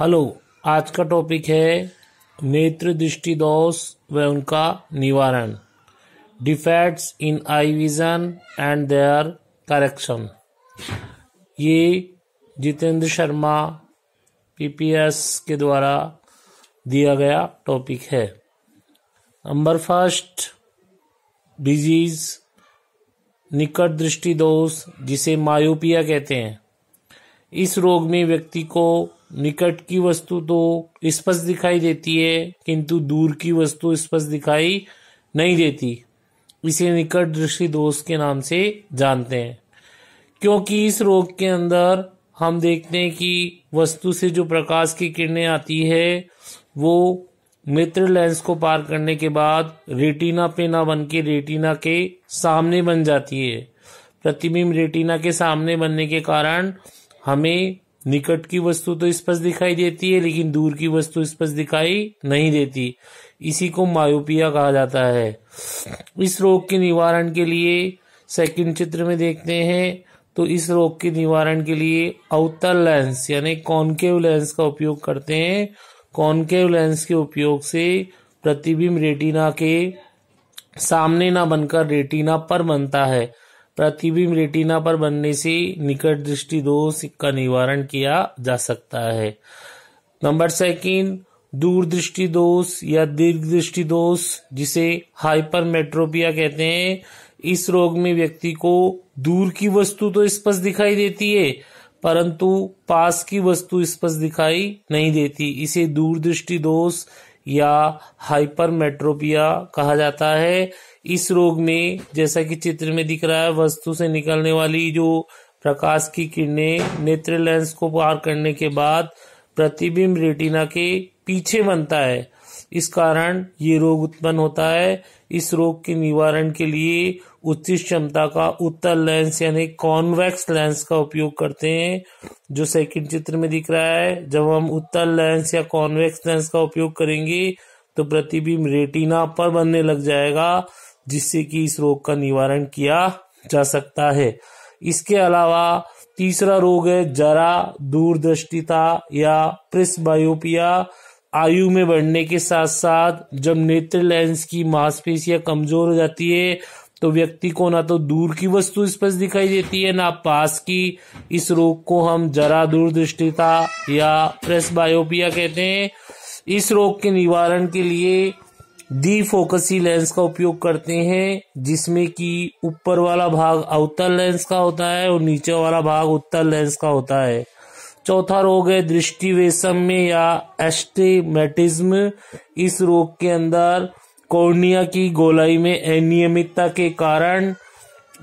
hello आज का topic है नेत्र दृष्टि दोष व उनका निवारण defects in eye vision and their correction ये जितेंद्र शर्मा पीपीएस के द्वारा दिया गया टॉपिक है नंबर फर्स्ट डिजीज निकट दृष्टि दोष जिसे मायोपिया कहते हैं इस रोग में व्यक्ति को निकट की वस्तु तो स्पष्ट दिखाई देती है किंतु दूर की वस्तु स्पष्ट दिखाई नहीं देती इसे निकट दृष्टि दोष के नाम से जानते हैं क्योंकि इस रोग के अंदर हम देखते हैं कि वस्तु से जो प्रकाश की किरणें आती है वो मित्र लेंस को पार करने के बाद रेटिना पे ना बन के रेटिना के सामने बन जाती है प्रतिबिंब रेटिना के सामने बनने के कारण हमें निकट की वस्तु तो स्पष्ट दिखाई देती है लेकिन दूर की वस्तु स्पष्ट दिखाई नहीं देती इसी को मायोपिया कहा जाता है इस रोग के निवारण के लिए सेकंड चित्र में देखते हैं तो इस रोग के निवारण के लिए अवतल लेंस यानी कॉन्केव लेंस का उपयोग करते हैं कॉन्केव लेंस के उपयोग से प्रतिबिंब रेटिना के सामने ना बनकर रेटिना पर बनता है प्रतिबिंब रेटिना पर बनने से निकट दृष्टि दोष का निवारण किया जा सकता है नंबर सेकेंड दूरदृष्टि दोष या दीर्घ दृष्टि दोष जिसे हाइपरमेट्रोपिया कहते हैं इस रोग में व्यक्ति को दूर की वस्तु तो स्पष्ट दिखाई देती है परंतु पास की वस्तु स्पष्ट दिखाई नहीं देती इसे दूरदृष्टि दोष या हाइपरमेट्रोपिया कहा जाता है इस रोग में जैसा कि चित्र में दिख रहा है वस्तु से निकलने वाली जो प्रकाश की किरणें नेत्र लेंस को पार करने के बाद प्रतिबिंब रेटिना के पीछे बनता है इस कारण ये रोग उत्पन्न होता है इस रोग के निवारण के लिए उच्च क्षमता का उत्तर लेंस यानी कॉन्वेक्स लेंस का उपयोग करते हैं जो सेकंड चित्र में दिख रहा है जब हम उत्तर लेंस या कॉन्वेक्स लेंस का उपयोग करेंगे तो प्रतिबिंब रेटिना पर बनने लग जाएगा जिससे कि इस रोग का निवारण किया जा सकता है इसके अलावा तीसरा रोग है जरा दूरदृष्टिता या बायोपिया आयु में बढ़ने के साथ साथ जब नेत्र लेंस की मांसपेशियां कमजोर हो जाती है तो व्यक्ति को ना तो दूर की वस्तु स्पष्ट दिखाई देती है ना पास की इस रोग को हम जरा दूरदृष्टिता या प्रेस बायोपिया कहते हैं इस रोग के निवारण के लिए डी फोकसी लेंस का उपयोग करते हैं जिसमें कि ऊपर वाला भाग अवतल लेंस का होता है और नीचे वाला भाग उत्तर लेंस का होता है चौथा रोग है दृष्टिवेशम में या एस्टेमेटिज्म इस रोग के अंदर कोर्निया की गोलाई में अनियमितता के कारण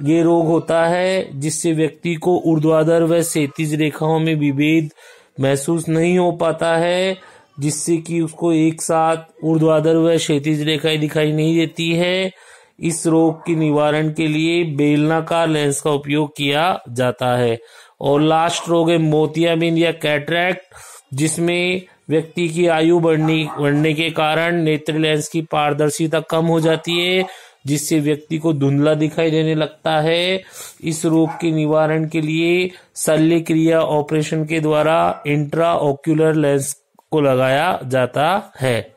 ये रोग होता है जिससे व्यक्ति को ऊर्ध्वाधर व क्षैतिज रेखाओं में विभेद महसूस नहीं हो पाता है जिससे कि उसको एक साथ ऊर्ध्वाधर व क्षैतिज रेखाएं दिखाई नहीं देती है इस रोग के निवारण के लिए बेलनाकार लेंस का उपयोग किया जाता है और लास्ट रोग है मोतियाबिंद या कैटरैक्ट जिसमें व्यक्ति की आयु बढ़ने बढ़ने के कारण नेत्र लेंस की पारदर्शिता कम हो जाती है जिससे व्यक्ति को धुंधला दिखाई देने लगता है इस रोग के निवारण के लिए शल्य क्रिया ऑपरेशन के द्वारा इंट्रा ऑक्यूलर लेंस को लगाया जाता है